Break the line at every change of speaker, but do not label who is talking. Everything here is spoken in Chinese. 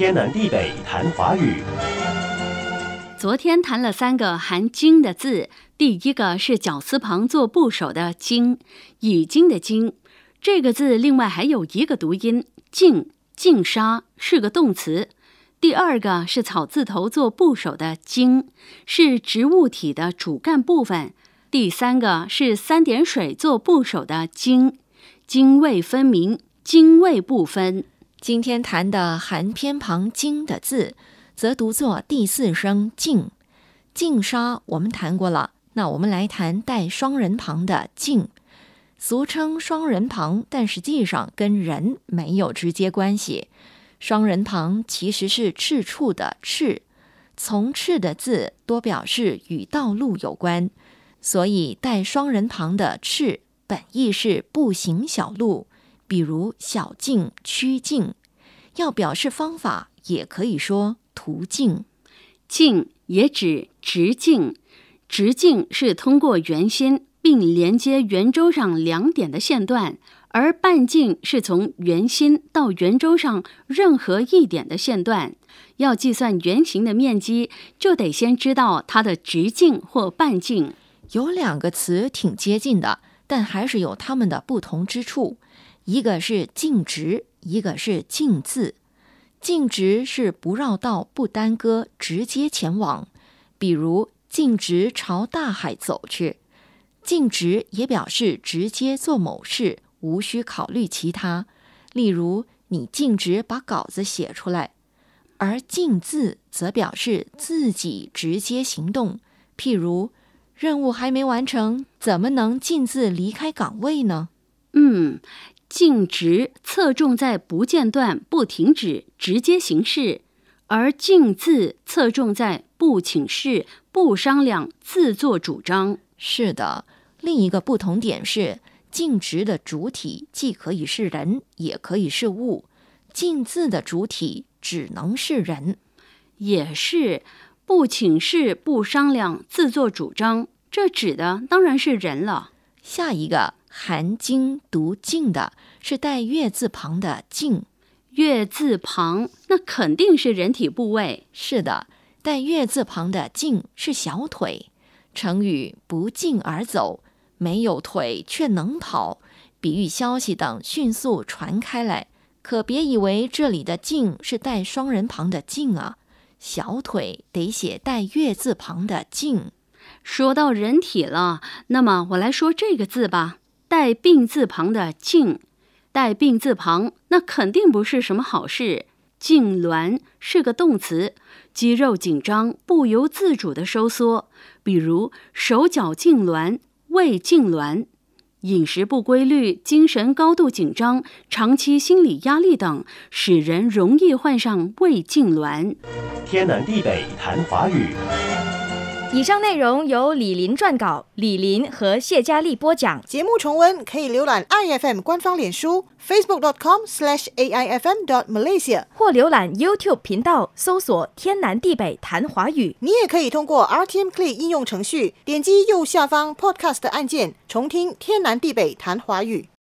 天南地北谈华语。昨天谈了三个含“经”的字，第一个是绞丝旁做部首的“经”，已经的“经”。这个字，另外还有一个读音“净”，净沙是个动词。第二个是草字头做部首的“茎”，是植物体的主干部分。第三个是三点水做部首的“
茎”，泾位分明，泾位不分。今天谈的含偏旁“经”的字，则读作第四声“静”。静沙我们谈过了，那我们来谈带双人旁的“静”，俗称双人旁，但实际上跟“人”没有直接关系。双人旁其实是“赤处”的“赤”，从“赤”的字多表示与道路有关，所以带双人旁的“赤”本意是步行小路。比如小径、曲径，要表示方法也可以说途径。
径也指直径，直径是通过圆心并连接圆周上两点的线段，而半径是从圆心到圆周上任何一点的线段。要计算圆形的面积，就得先知道它的直
径或半径。有两个词挺接近的，但还是有它们的不同之处。一个是径直，一个是径字。径直是不绕道、不耽搁，直接前往，比如径直朝大海走去。径直也表示直接做某事，无需考虑其他，例如你径直把稿子写出来。而径字则表示自己直接行动，譬如任务还没完成，怎么能径自离开岗位呢？嗯。静止侧重在不间断、不停止、
直接形式，而静字侧重在不请示、不商
量、自作主张。是的，另一个不同点是，静止的主体既可以是人，也可以是物；静字的主体只能是人。也是不请示、不商量、自作主张，这指的当然是人了。下一个。含“精”读“静的是带“月”字旁的“静。月”字旁那肯定是人体部位。是的，带“月”字旁的“静是小腿。成语“不胫而走”，没有腿却能跑，比喻消息等迅速传开来。可别以为这里的“胫”是带双人旁的“胫”啊，小腿得写带“月”字旁的“胫”。说到人体了，那么我来说这个字吧。带病
字旁的“痉”，带病字旁那肯定不是什么好事。痉挛是个动词，肌肉紧张、不由自主的收缩，比如手脚痉挛、胃痉挛。饮食不规律、精神高度紧张、长期心理压力等，使人容易患
上胃痉挛。
天南地北谈华语。
以上内容由李林撰稿，李林和谢佳丽播讲。节目重温可以浏览 i FM 官方脸书 facebook.com/slash ai fm dot malaysia，或浏览 YouTube 频道搜索“天南地北谈华语”。你也可以通过 RTM c l a y 应用程序点击右下方 Podcast 按键，重听“天南地北谈华
语”。